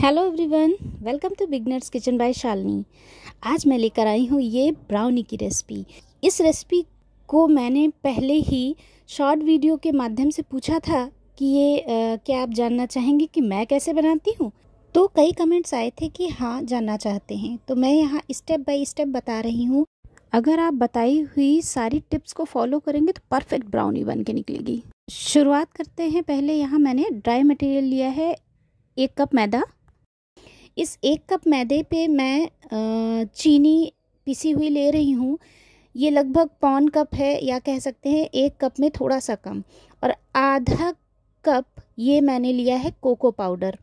hello everyone welcome to beginners kitchen by Shalini आज मैं लेकर आई हूँ ये ब्राउनी की रेसिपी इस रेसिपी को मैंने पहले ही शॉर्ट वीडियो के माध्यम से पूछा था कि ये आ, क्या आप जानना चाहेंगे कि मैं कैसे बनाती हूँ तो कई कमेंट्स आए थे कि हाँ जानना चाहते हैं तो मैं यहाँ स्टेप बाय स्टेप बता रही हूँ अगर आप बताई हुई सारी टिप्स को फॉलो करेंगे तो परफेक्ट ब्राउनी बन के निकलेगी शुरुआत करते हैं पहले यहाँ मैंने ड्राई मटेरियल लिया है एक कप मैदा इस एक कप मैदे पे मैं चीनी पिसी हुई ले रही हूँ ये लगभग पौन कप है या कह सकते हैं एक कप में थोड़ा सा कम और आधा कप ये मैंने लिया है कोको पाउडर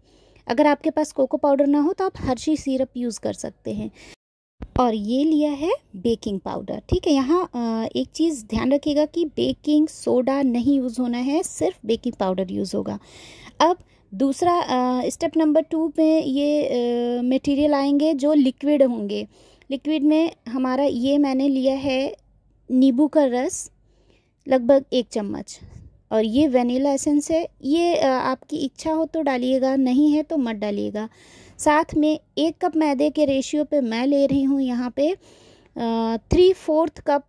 अगर आपके पास कोको पाउडर ना हो तो आप हर्षी सिरप यूज़ कर सकते हैं और ये लिया है बेकिंग पाउडर ठीक है यहाँ एक चीज़ ध्यान रखिएगा कि बेकिंग सोडा नहीं यूज़ होना है सिर्फ बेकिंग पाउडर यूज़ होगा अब दूसरा स्टेप नंबर टू में ये मटेरियल आएंगे जो लिक्विड होंगे लिक्विड में हमारा ये मैंने लिया है नींबू का रस लगभग एक चम्मच और ये वनीला एसेंस है ये आपकी इच्छा हो तो डालिएगा नहीं है तो मत डालिएगा साथ में एक कप मैदे के रेशियो पे मैं ले रही हूँ यहाँ पे थ्री फोर्थ कप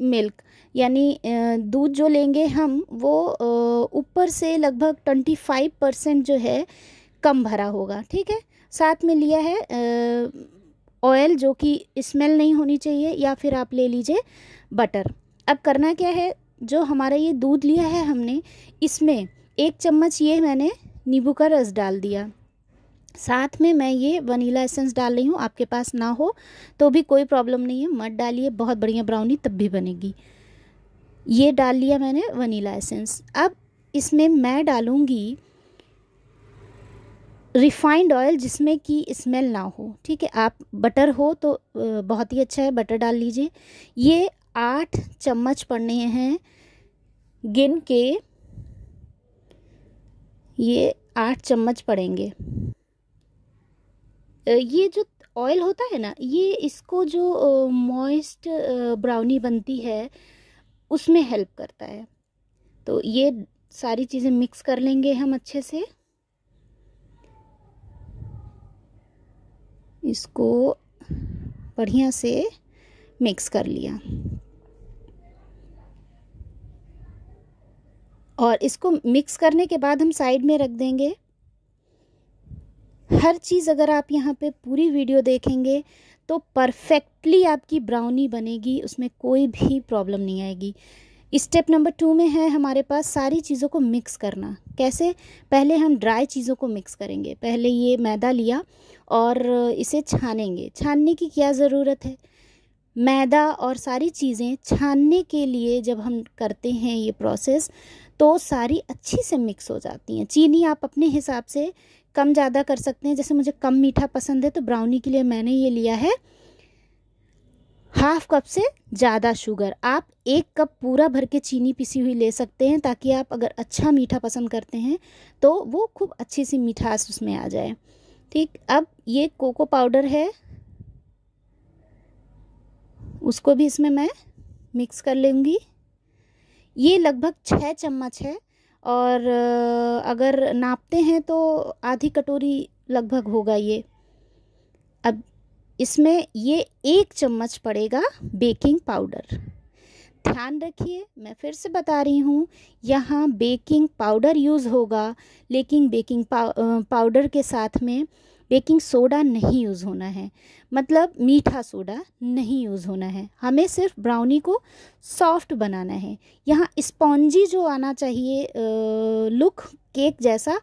मिल्क यानी दूध जो लेंगे हम वो ऊपर से लगभग ट्वेंटी फाइव परसेंट जो है कम भरा होगा ठीक है साथ में लिया है ऑयल जो कि स्मेल नहीं होनी चाहिए या फिर आप ले लीजिए बटर अब करना क्या है जो हमारा ये दूध लिया है हमने इसमें एक चम्मच ये मैंने नींबू का रस डाल दिया साथ में मैं ये वनीला एसेंस डाल रही हूँ आपके पास ना हो तो भी कोई प्रॉब्लम नहीं है मत डालिए बहुत बढ़िया ब्राउनी तब भी बनेगी ये डाल लिया मैंने वनीला एसेंस अब इसमें मैं डालूँगी रिफाइंड ऑयल जिसमें कि स्मेल ना हो ठीक है आप बटर हो तो बहुत ही अच्छा है बटर डाल लीजिए ये आठ चम्मच पड़ने हैं गिन के ये आठ चम्मच पड़ेंगे ये जो ऑयल होता है ना ये इसको जो मॉइस्ट ब्राउनी बनती है उसमें हेल्प करता है तो ये सारी चीज़ें मिक्स कर लेंगे हम अच्छे से इसको बढ़िया से मिक्स कर लिया और इसको मिक्स करने के बाद हम साइड में रख देंगे हर चीज़ अगर आप यहाँ पे पूरी वीडियो देखेंगे तो परफेक्टली आपकी ब्राउनी बनेगी उसमें कोई भी प्रॉब्लम नहीं आएगी स्टेप नंबर टू में है हमारे पास सारी चीज़ों को मिक्स करना कैसे पहले हम ड्राई चीज़ों को मिक्स करेंगे पहले ये मैदा लिया और इसे छानेंगे छानने की क्या ज़रूरत है मैदा और सारी चीज़ें छानने के लिए जब हम करते हैं ये प्रोसेस तो सारी अच्छी से मिक्स हो जाती हैं चीनी आप अपने हिसाब से कम ज़्यादा कर सकते हैं जैसे मुझे कम मीठा पसंद है तो ब्राउनी के लिए मैंने ये लिया है हाफ कप से ज़्यादा शुगर आप एक कप पूरा भर के चीनी पिसी हुई ले सकते हैं ताकि आप अगर अच्छा मीठा पसंद करते हैं तो वो खूब अच्छी सी मिठास उसमें आ जाए ठीक अब ये कोको पाउडर है उसको भी इसमें मैं मिक्स कर लूँगी ये लगभग छः चम्मच है और अगर नापते हैं तो आधी कटोरी लगभग होगा ये अब इसमें ये एक चम्मच पड़ेगा बेकिंग पाउडर ध्यान रखिए मैं फिर से बता रही हूँ यहाँ बेकिंग पाउडर यूज़ होगा लेकिन बेकिंग पाउडर के साथ में बेकिंग सोडा नहीं यूज़ होना है मतलब मीठा सोडा नहीं यूज़ होना है हमें सिर्फ ब्राउनी को सॉफ्ट बनाना है यहाँ स्पॉन्जी जो आना चाहिए लुक केक जैसा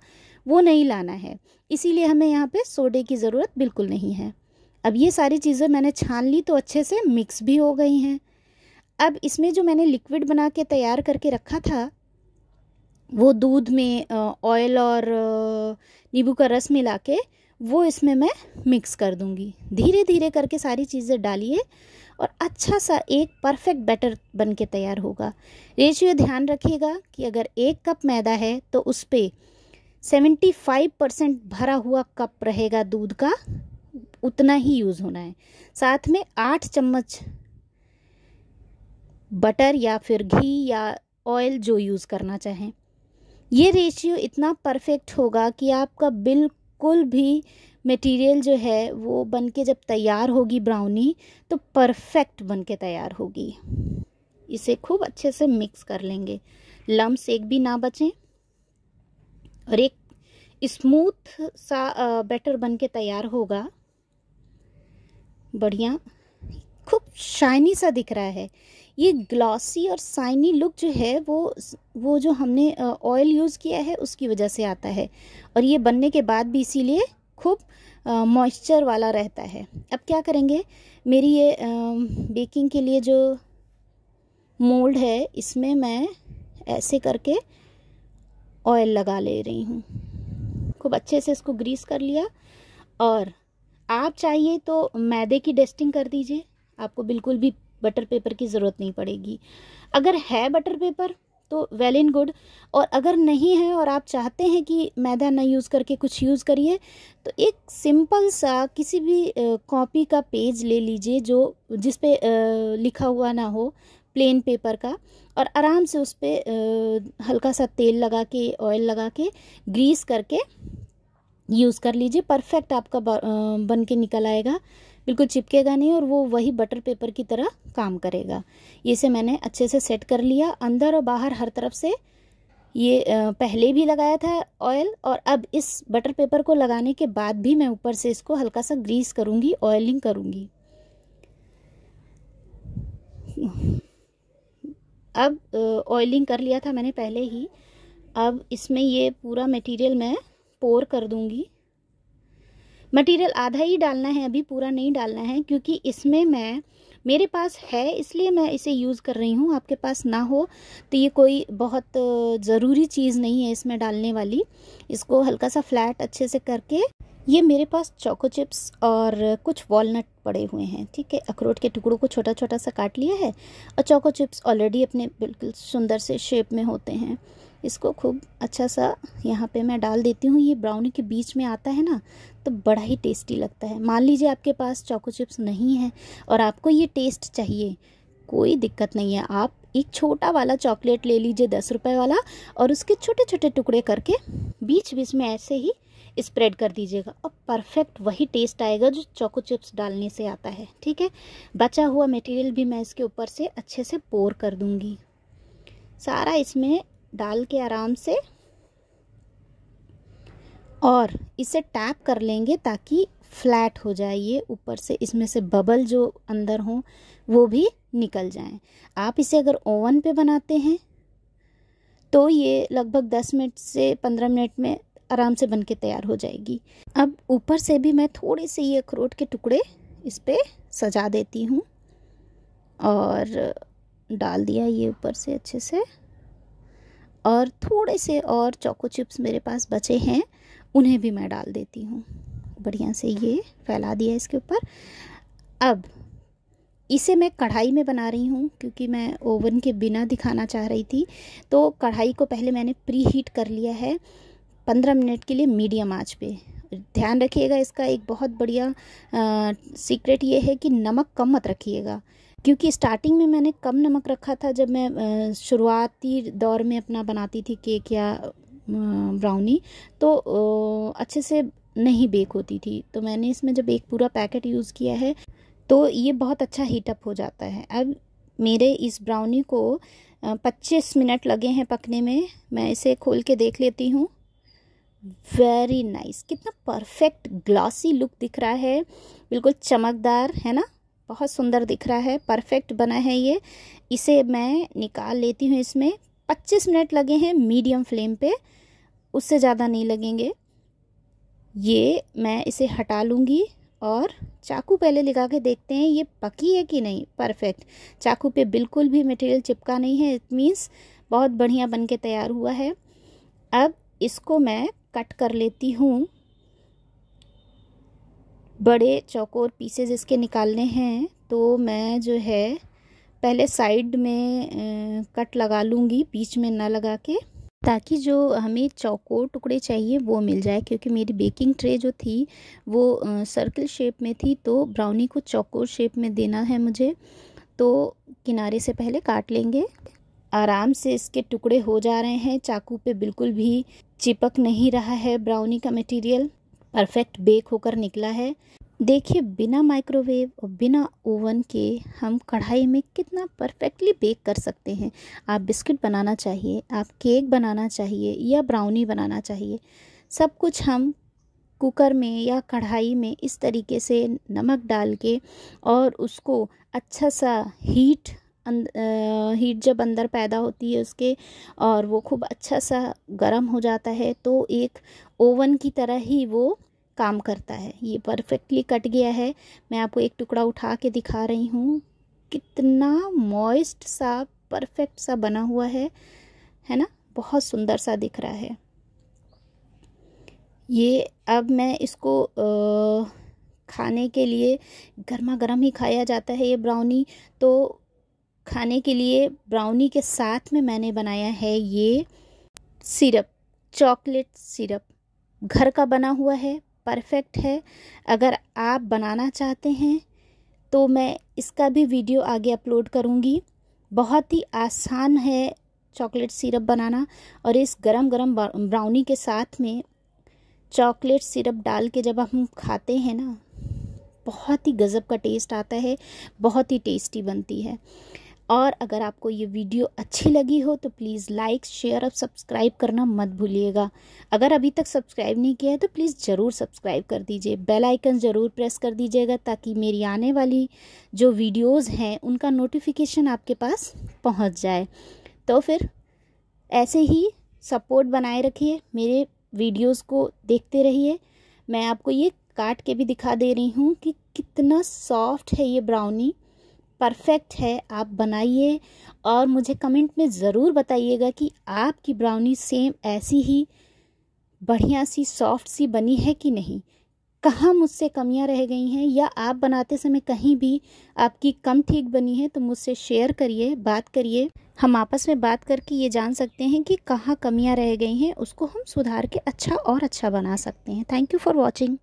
वो नहीं लाना है इसीलिए हमें यहाँ पे सोडे की ज़रूरत बिल्कुल नहीं है अब ये सारी चीज़ें मैंने छान ली तो अच्छे से मिक्स भी हो गई हैं अब इसमें जो मैंने लिक्विड बना के तैयार करके रखा था वो दूध में ऑयल और नींबू का रस मिला के वो इसमें मैं मिक्स कर दूँगी धीरे धीरे करके सारी चीज़ें डालिए और अच्छा सा एक परफेक्ट बैटर बन के तैयार होगा रेशियो ध्यान रखिएगा कि अगर एक कप मैदा है तो उस पर सेवेंटी फाइव परसेंट भरा हुआ कप रहेगा दूध का उतना ही यूज़ होना है साथ में आठ चम्मच बटर या फिर घी या ऑयल जो यूज़ करना चाहें ये रेशियो इतना परफेक्ट होगा कि आपका बिल्कुल बिल्कुल भी मटेरियल जो है वो बन के जब तैयार होगी ब्राउनी तो परफेक्ट बन के तैयार होगी इसे खूब अच्छे से मिक्स कर लेंगे लम्स एक भी ना बचें और एक स्मूथ सा बैटर बन के तैयार होगा बढ़िया खूब शाइनी सा दिख रहा है ये ग्लॉसी और साइनी लुक जो है वो वो जो हमने ऑयल यूज़ किया है उसकी वजह से आता है और ये बनने के बाद भी इसीलिए खूब मॉइस्चर वाला रहता है अब क्या करेंगे मेरी ये आ, बेकिंग के लिए जो मोल्ड है इसमें मैं ऐसे करके ऑयल लगा ले रही हूँ खूब अच्छे से इसको ग्रीस कर लिया और आप चाहिए तो मैदे की डस्टिंग कर दीजिए आपको बिल्कुल भी बटर पेपर की ज़रूरत नहीं पड़ेगी अगर है बटर पेपर तो वेल एंड गुड और अगर नहीं है और आप चाहते हैं कि मैदा ना यूज़ करके कुछ यूज़ करिए तो एक सिंपल सा किसी भी कॉपी का पेज ले लीजिए जो जिस पे लिखा हुआ ना हो प्लेन पेपर का और आराम से उस पर हल्का सा तेल लगा के ऑयल लगा के ग्रीस करके यूज़ कर लीजिए परफेक्ट आपका बन के निकल आएगा बिल्कुल चिपकेगा नहीं और वो वही बटर पेपर की तरह काम करेगा इसे मैंने अच्छे से सेट कर लिया अंदर और बाहर हर तरफ से ये पहले भी लगाया था ऑयल और अब इस बटर पेपर को लगाने के बाद भी मैं ऊपर से इसको हल्का सा ग्रीस करूँगी ऑयलिंग करूँगी अब ऑयलिंग कर लिया था मैंने पहले ही अब इसमें ये पूरा मटेरियल मैं पोर कर दूँगी मटेरियल आधा ही डालना है अभी पूरा नहीं डालना है क्योंकि इसमें मैं मेरे पास है इसलिए मैं इसे यूज़ कर रही हूँ आपके पास ना हो तो ये कोई बहुत ज़रूरी चीज़ नहीं है इसमें डालने वाली इसको हल्का सा फ्लैट अच्छे से करके ये मेरे पास चोको चिप्स और कुछ वॉलनट पड़े हुए हैं ठीक है अखरोट के टुकड़ों को छोटा छोटा सा काट लिया है और चोको चिप्स ऑलरेडी अपने बिल्कुल सुंदर से शेप में होते हैं इसको खूब अच्छा सा यहाँ पे मैं डाल देती हूँ ये ब्राउनी के बीच में आता है ना तो बड़ा ही टेस्टी लगता है मान लीजिए आपके पास चॉको चिप्स नहीं है और आपको ये टेस्ट चाहिए कोई दिक्कत नहीं है आप एक छोटा वाला चॉकलेट ले लीजिए दस रुपये वाला और उसके छोटे छोटे टुकड़े करके बीच बीच में ऐसे ही स्प्रेड कर दीजिएगा और परफेक्ट वही टेस्ट आएगा जो चॉको चिप्स डालने से आता है ठीक है बचा हुआ मटेरियल भी मैं इसके ऊपर से अच्छे से पोर कर दूंगी सारा इसमें डाल के आराम से और इसे टैप कर लेंगे ताकि फ्लैट हो जाए ये ऊपर से इसमें से बबल जो अंदर हों वो भी निकल जाएं आप इसे अगर ओवन पे बनाते हैं तो ये लगभग दस मिनट से पंद्रह मिनट में आराम से बन के तैयार हो जाएगी अब ऊपर से भी मैं थोड़े से ये अखरोट के टुकड़े इस पर सजा देती हूँ और डाल दिया ये ऊपर से अच्छे से और थोड़े से और चोको चिप्स मेरे पास बचे हैं उन्हें भी मैं डाल देती हूँ बढ़िया से ये फैला दिया इसके ऊपर अब इसे मैं कढ़ाई में बना रही हूँ क्योंकि मैं ओवन के बिना दिखाना चाह रही थी तो कढ़ाई को पहले मैंने प्री हीट कर लिया है पंद्रह मिनट के लिए मीडियम आँच पर ध्यान रखिएगा इसका एक बहुत बढ़िया सीक्रेट ये है कि नमक कम मत रखिएगा क्योंकि स्टार्टिंग में मैंने कम नमक रखा था जब मैं शुरुआती दौर में अपना बनाती थी केक या ब्राउनी तो अच्छे से नहीं बेक होती थी तो मैंने इसमें जब एक पूरा पैकेट यूज़ किया है तो ये बहुत अच्छा हीटअप हो जाता है अब मेरे इस ब्राउनी को 25 मिनट लगे हैं पकने में मैं इसे खोल के देख लेती हूँ वेरी नाइस कितना परफेक्ट ग्लॉसी लुक दिख रहा है बिल्कुल चमकदार है ना बहुत सुंदर दिख रहा है परफेक्ट बना है ये इसे मैं निकाल लेती हूँ इसमें 25 मिनट लगे हैं मीडियम फ्लेम पे उससे ज़्यादा नहीं लगेंगे ये मैं इसे हटा लूँगी और चाकू पहले लगा के देखते हैं ये पकी है कि नहीं परफेक्ट चाकू पे बिल्कुल भी मटेरियल चिपका नहीं है इट मीन्स बहुत बढ़िया बन के तैयार हुआ है अब इसको मैं कट कर लेती हूँ बड़े चौकोर पीसेज इसके निकालने हैं तो मैं जो है पहले साइड में कट लगा लूँगी बीच में ना लगा के ताकि जो हमें चौकोर टुकड़े चाहिए वो मिल जाए क्योंकि मेरी बेकिंग ट्रे जो थी वो सर्कल शेप में थी तो ब्राउनी को चौकोर शेप में देना है मुझे तो किनारे से पहले काट लेंगे आराम से इसके टुकड़े हो जा रहे हैं चाकू पे बिल्कुल भी चिपक नहीं रहा है ब्राउनी का मटेरियल परफेक्ट बेक होकर निकला है देखिए बिना माइक्रोवेव और बिना ओवन के हम कढ़ाई में कितना परफेक्टली बेक कर सकते हैं आप बिस्किट बनाना चाहिए आप केक बनाना चाहिए या ब्राउनी बनाना चाहिए सब कुछ हम कुकर में या कढ़ाई में इस तरीके से नमक डाल के और उसको अच्छा सा हीट अं, हीट जब अंदर पैदा होती है उसके और वो खूब अच्छा सा गर्म हो जाता है तो एक ओवन की तरह ही वो काम करता है ये परफेक्टली कट गया है मैं आपको एक टुकड़ा उठा के दिखा रही हूँ कितना मॉइस्ट सा परफेक्ट सा बना हुआ है है ना बहुत सुंदर सा दिख रहा है ये अब मैं इसको आ, खाने के लिए गर्मा गर्म ही खाया जाता है ये ब्राउनी तो खाने के लिए ब्राउनी के साथ में मैंने बनाया है ये सिरप चॉकलेट सिरप घर का बना हुआ है परफेक्ट है अगर आप बनाना चाहते हैं तो मैं इसका भी वीडियो आगे अपलोड करूँगी बहुत ही आसान है चॉकलेट सिरप बनाना और इस गरम गरम ब्राउनी के साथ में चॉकलेट सिरप डाल के जब हम खाते हैं ना बहुत ही गज़ब का टेस्ट आता है बहुत ही टेस्टी बनती है और अगर आपको ये वीडियो अच्छी लगी हो तो प्लीज़ लाइक शेयर और सब्सक्राइब करना मत भूलिएगा अगर अभी तक सब्सक्राइब नहीं किया है तो प्लीज़ ज़रूर सब्सक्राइब कर दीजिए बेल आइकन ज़रूर प्रेस कर दीजिएगा ताकि मेरी आने वाली जो वीडियोस हैं उनका नोटिफिकेशन आपके पास पहुंच जाए तो फिर ऐसे ही सपोर्ट बनाए रखिए मेरे वीडियोज़ को देखते रहिए मैं आपको ये काट के भी दिखा दे रही हूँ कि कितना सॉफ्ट है ये ब्राउनी परफेक्ट है आप बनाइए और मुझे कमेंट में ज़रूर बताइएगा कि आपकी ब्राउनी सेम ऐसी ही बढ़िया सी सॉफ्ट सी बनी है कि नहीं कहाँ मुझसे कमियाँ रह गई हैं या आप बनाते समय कहीं भी आपकी कम ठीक बनी है तो मुझसे शेयर करिए बात करिए हम आपस में बात करके ये जान सकते हैं कि कहाँ कमियाँ रह गई हैं उसको हम सुधार के अच्छा और अच्छा बना सकते हैं थैंक यू फॉर वॉचिंग